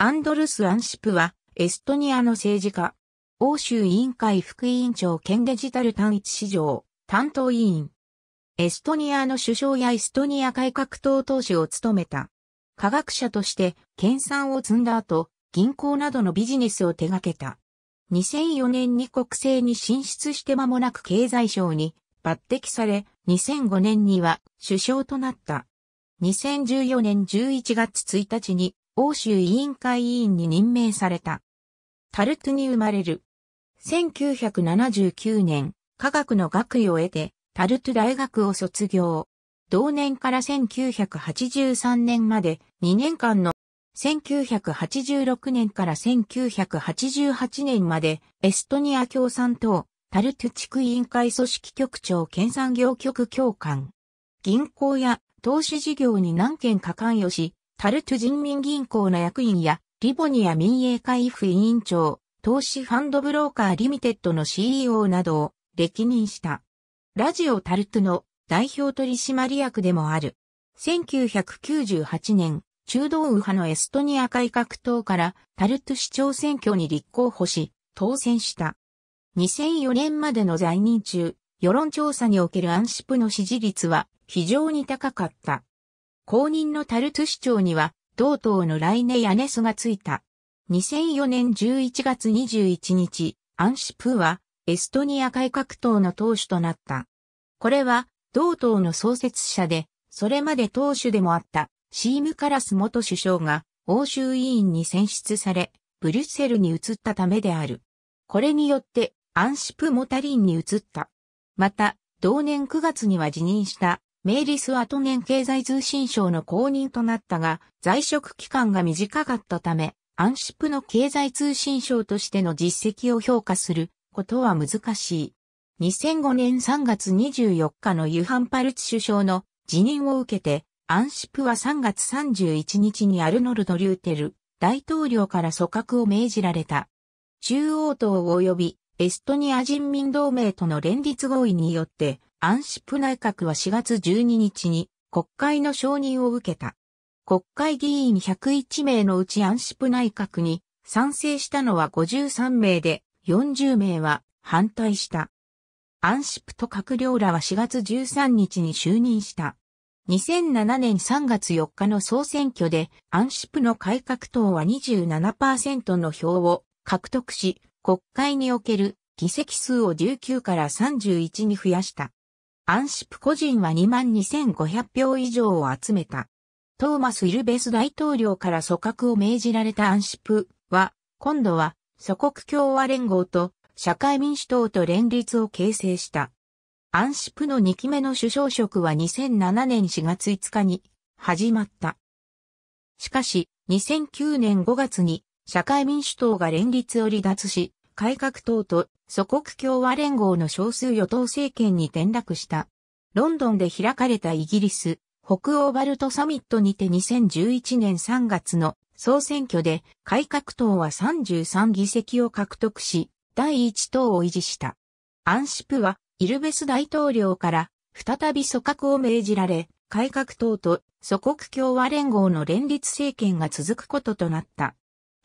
アンドルス・アンシプは、エストニアの政治家、欧州委員会副委員長兼デジタル単一市場、担当委員。エストニアの首相やエストニア改革党党首を務めた。科学者として、研鑽を積んだ後、銀行などのビジネスを手掛けた。2004年に国政に進出して間もなく経済省に抜擢され、2005年には首相となった。2014年11月1日に欧州委員会委員に任命された。タルトゥに生まれる。1979年、科学の学位を得て、タルトゥ大学を卒業。同年から1983年まで2年間の1986年から1988年までエストニア共産党タルトゥ地区委員会組織局長兼産業局長官。銀行や投資事業に何件か関与し、タルト人民銀行の役員や、リボニア民営会副委員長、投資ファンドブローカーリミテッドの CEO などを歴任した。ラジオタルトの代表取締役でもある。1998年、中道右派のエストニア改革党からタルト市長選挙に立候補し、当選した。2004年までの在任中、世論調査におけるアンシプの支持率は非常に高かった。公認のタルト市長には、同党のライネ・ヤネスがついた。2004年11月21日、アンシプーは、エストニア改革党の党首となった。これは、同党の創設者で、それまで党首でもあった、シーム・カラス元首相が、欧州委員に選出され、ブリュッセルに移ったためである。これによって、アンシプ・モタリンに移った。また、同年9月には辞任したメイリスは去年経済通信省の公認となったが、在職期間が短かったため、アンシップの経済通信省としての実績を評価することは難しい。2005年3月24日のユハン・パルツ首相の辞任を受けて、アンシップは3月31日にアルノルド・リューテル大統領から組閣を命じられた。中央党及びエストニア人民同盟との連立合意によって、アンシプ内閣は4月12日に国会の承認を受けた。国会議員101名のうちアンシプ内閣に賛成したのは53名で40名は反対した。アンシプと閣僚らは4月13日に就任した。2007年3月4日の総選挙でアンシプの改革党は27%の票を獲得し、国会における議席数を19から31に増やした。アンシプ個人は22,500票以上を集めた。トーマス・イルベス大統領から組閣を命じられたアンシプは、今度は祖国共和連合と社会民主党と連立を形成した。アンシプの2期目の首相職は2007年4月5日に始まった。しかし、2009年5月に社会民主党が連立を離脱し、改革党と祖国共和連合の少数与党政権に転落した。ロンドンで開かれたイギリス、北欧バルトサミットにて2011年3月の総選挙で改革党は33議席を獲得し、第1党を維持した。アンシプはイルベス大統領から再び組閣を命じられ、改革党と祖国共和連合の連立政権が続くこととなった。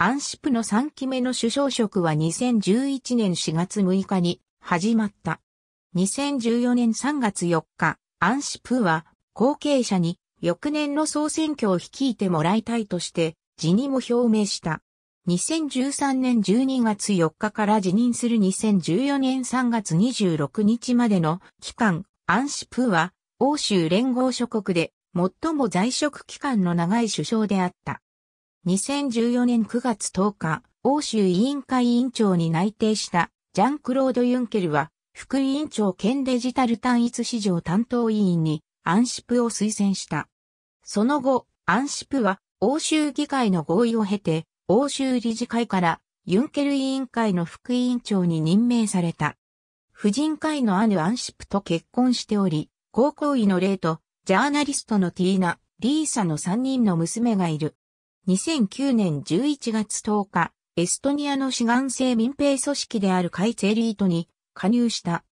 アンシプの3期目の首相職は2011年4月6日に始まった。2014年3月4日、アンシプは後継者に翌年の総選挙を率いてもらいたいとして辞任を表明した。2013年12月4日から辞任する2014年3月26日までの期間、アンシプは欧州連合諸国で最も在職期間の長い首相であった。2014年9月10日、欧州委員会委員長に内定したジャン・クロード・ユンケルは、副委員長兼デジタル単一市場担当委員にアンシプを推薦した。その後、アンシプは欧州議会の合意を経て、欧州理事会からユンケル委員会の副委員長に任命された。婦人会のアヌ・アンシプと結婚しており、高校医の例と、ジャーナリストのティーナ、リーサの3人の娘がいる。2009年11月10日、エストニアの志願性民兵組織であるカイツエリートに加入した。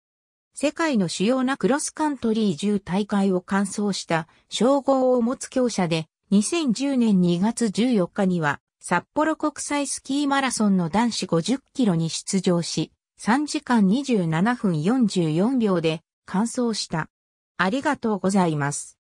世界の主要なクロスカントリー10大会を完走した称号を持つ強者で、2010年2月14日には札幌国際スキーマラソンの男子50キロに出場し、3時間27分44秒で完走した。ありがとうございます。